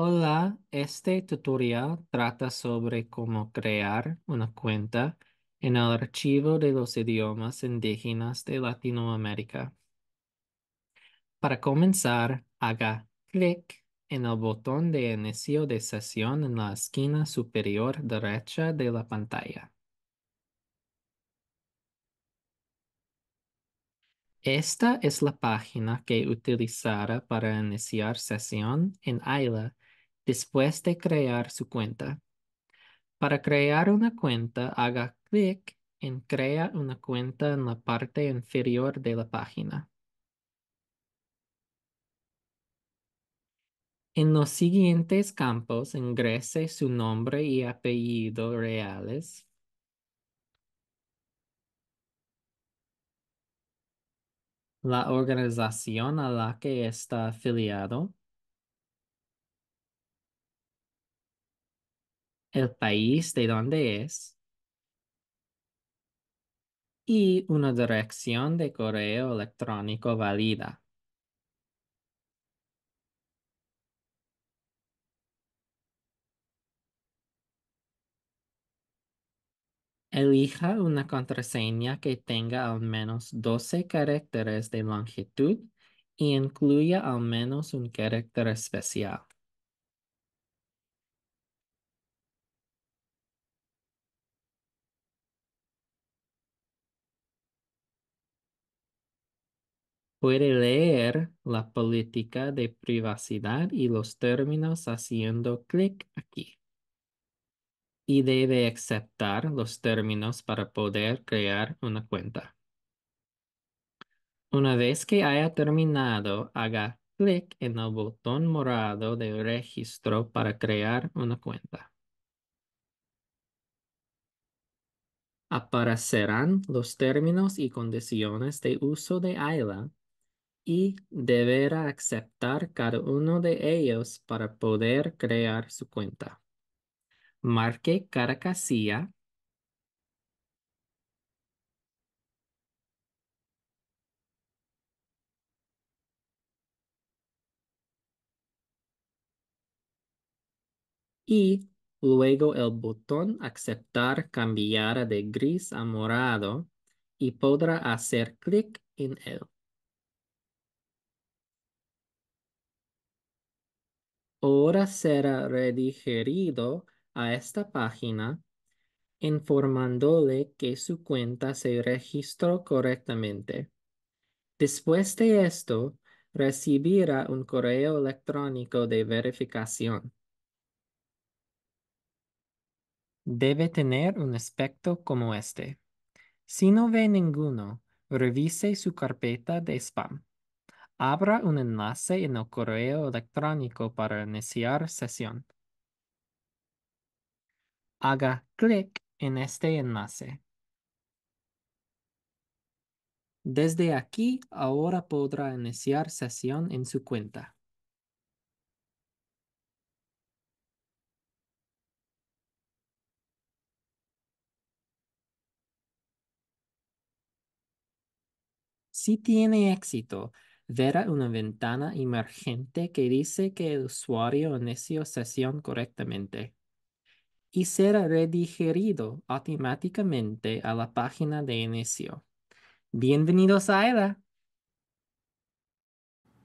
Hola, este tutorial trata sobre cómo crear una cuenta en el archivo de los idiomas indígenas de Latinoamérica. Para comenzar, haga clic en el botón de inicio de sesión en la esquina superior derecha de la pantalla. Esta es la página que utilizará para iniciar sesión en ILA después de crear su cuenta. Para crear una cuenta, haga clic en Crea una cuenta en la parte inferior de la página. En los siguientes campos, ingrese su nombre y apellido reales. La organización a la que está afiliado. el país de donde es y una dirección de correo electrónico válida. Elija una contraseña que tenga al menos 12 caracteres de longitud y e incluya al menos un carácter especial. Puede leer la política de privacidad y los términos haciendo clic aquí. Y debe aceptar los términos para poder crear una cuenta. Una vez que haya terminado, haga clic en el botón morado de registro para crear una cuenta. Aparecerán los términos y condiciones de uso de ILA y deberá aceptar cada uno de ellos para poder crear su cuenta. Marque cada casilla. Y luego el botón aceptar cambiará de gris a morado y podrá hacer clic en él. Ahora será redirigido a esta página informándole que su cuenta se registró correctamente. Después de esto, recibirá un correo electrónico de verificación. Debe tener un aspecto como este. Si no ve ninguno, revise su carpeta de spam. Abra un enlace en el correo electrónico para iniciar sesión. Haga clic en este enlace. Desde aquí, ahora podrá iniciar sesión en su cuenta. Si tiene éxito, Verá una ventana emergente que dice que el usuario inició sesión correctamente y será redigerido automáticamente a la página de inicio. Bienvenidos a AILA.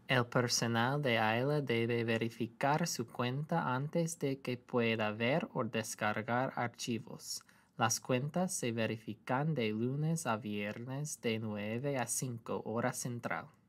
El personal de AILA debe verificar su cuenta antes de que pueda ver o descargar archivos. Las cuentas se verifican de lunes a viernes de 9 a 5 horas central.